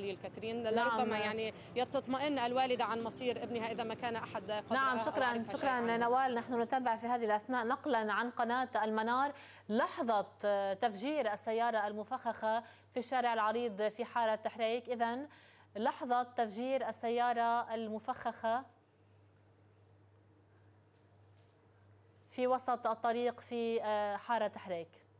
الكاترين نعم، لربما نعم. يعني تطمئن الوالدة عن مصير ابنها إذا ما كان أحد قد نعم شكرا شكرا نوال نحن نتابع في هذه الأثناء نقلا عن قناة المنار لحظة تفجير السيارة المفخخة في الشارع العريض في حارة تحريك إذا لحظة تفجير السيارة المفخخة في وسط الطريق في آه، حارة تحريك